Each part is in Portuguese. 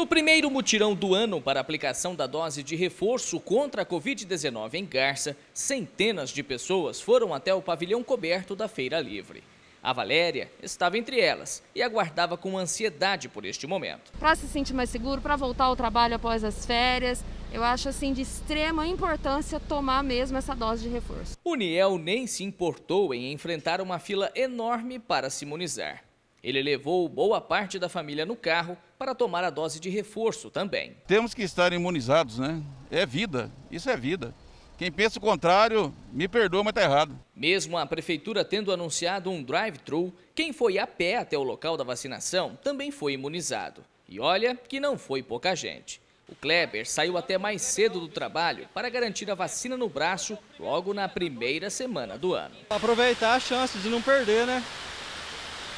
No primeiro mutirão do ano para aplicação da dose de reforço contra a Covid-19 em Garça, centenas de pessoas foram até o pavilhão coberto da Feira Livre. A Valéria estava entre elas e aguardava com ansiedade por este momento. Para se sentir mais seguro, para voltar ao trabalho após as férias, eu acho assim de extrema importância tomar mesmo essa dose de reforço. O Niel nem se importou em enfrentar uma fila enorme para se imunizar. Ele levou boa parte da família no carro para tomar a dose de reforço também. Temos que estar imunizados, né? É vida, isso é vida. Quem pensa o contrário, me perdoa, mas está errado. Mesmo a prefeitura tendo anunciado um drive-thru, quem foi a pé até o local da vacinação também foi imunizado. E olha que não foi pouca gente. O Kleber saiu até mais cedo do trabalho para garantir a vacina no braço logo na primeira semana do ano. Aproveitar a chance de não perder, né?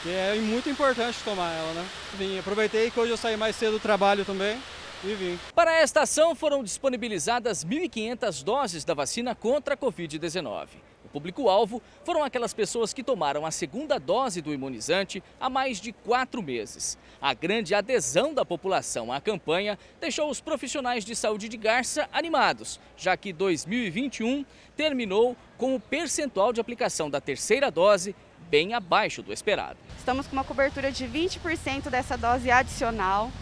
que é muito importante tomar ela, né? Vim, aproveitei que hoje eu saí mais cedo do trabalho também. E vim. Para esta ação foram disponibilizadas 1.500 doses da vacina contra a Covid-19. O público-alvo foram aquelas pessoas que tomaram a segunda dose do imunizante há mais de quatro meses. A grande adesão da população à campanha deixou os profissionais de saúde de Garça animados, já que 2021 terminou com o percentual de aplicação da terceira dose bem abaixo do esperado. Estamos com uma cobertura de 20% dessa dose adicional,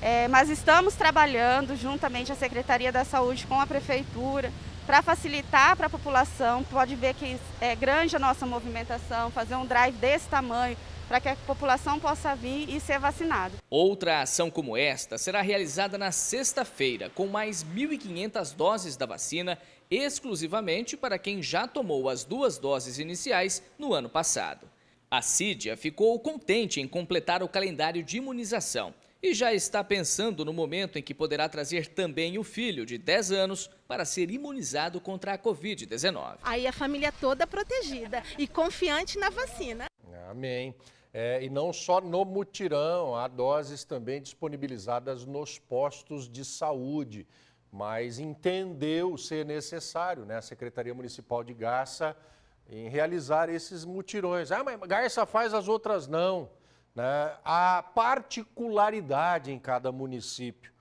é, mas estamos trabalhando juntamente a Secretaria da Saúde com a Prefeitura, para facilitar para a população, pode ver que é grande a nossa movimentação, fazer um drive desse tamanho para que a população possa vir e ser vacinada. Outra ação como esta será realizada na sexta-feira, com mais 1.500 doses da vacina, exclusivamente para quem já tomou as duas doses iniciais no ano passado. A Cídia ficou contente em completar o calendário de imunização e já está pensando no momento em que poderá trazer também o filho de 10 anos para ser imunizado contra a Covid-19. Aí a família toda protegida e confiante na vacina. Amém. É, e não só no mutirão, há doses também disponibilizadas nos postos de saúde, mas entendeu ser necessário, né? A Secretaria Municipal de Garça em realizar esses mutirões. Ah, mas Garça faz as outras não né, a particularidade em cada município.